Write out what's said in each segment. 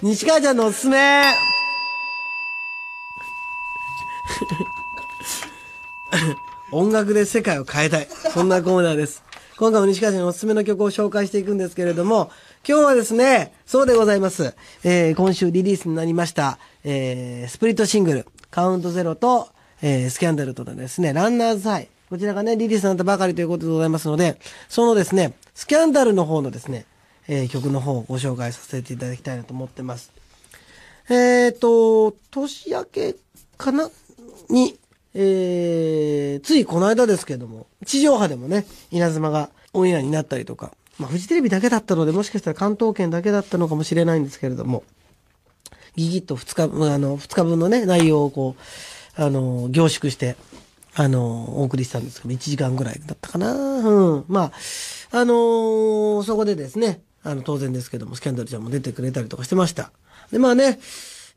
西川ちゃんのおすすめ音楽で世界を変えたい。そんなコーナーです。今回も西川さんにおすすめの曲を紹介していくんですけれども、今日はですね、そうでございます。えー、今週リリースになりました、えー、スプリットシングル、カウントゼロと、えー、スキャンダルとのですね、ランナーズハイ。こちらがね、リリースになったばかりということでございますので、そのですね、スキャンダルの方のですね、えー、曲の方をご紹介させていただきたいなと思ってます。えっ、ー、と、年明けかなに、えー、ついこの間ですけども、地上波でもね、稲妻がオンエアになったりとか、まあ、フジテレビだけだったので、もしかしたら関東圏だけだったのかもしれないんですけれども、ギギッと2日分、あの、2日分のね、内容をこう、あの、凝縮して、あの、お送りしたんですけど、1時間ぐらいだったかな。うん。まあ、あのー、そこでですね、あの、当然ですけども、スキャンダルちゃんも出てくれたりとかしてました。で、まあね、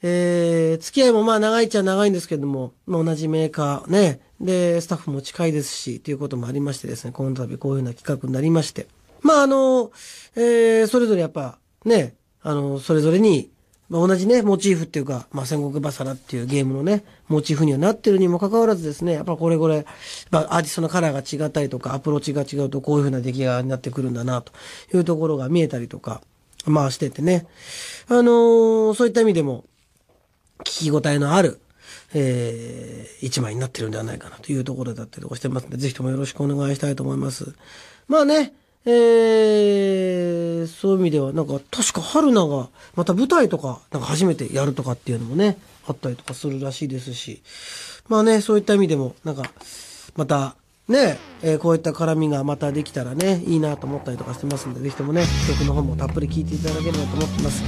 えー、付き合いもまあ長いっちゃ長いんですけども、まあ同じメーカーね、で、スタッフも近いですし、ということもありましてですね、この度こういうような企画になりまして。まああの、えー、それぞれやっぱ、ね、あの、それぞれにまあ、同じね、モチーフっていうか、まあ、戦国バサラっていうゲームのね、モチーフにはなってるにもかかわらずですね、やっぱこれこれ、まあ、アーティストのカラーが違ったりとか、アプローチが違うとこういう風な出来上がになってくるんだな、というところが見えたりとか、まあしててね。あのー、そういった意味でも、聞き応えのある、えー、一枚になってるんではないかなというところだったりとかしてますので、ぜひともよろしくお願いしたいと思います。まあね、えーそういう意味では、なんか、確か春菜が、また舞台とか、なんか初めてやるとかっていうのもね、あったりとかするらしいですし、まあね、そういった意味でも、なんか、また、ね、えー、こういった絡みがまたできたらね、いいなと思ったりとかしてますんで、ぜひともね、曲の方もたっぷり聴いていただければと思ってます。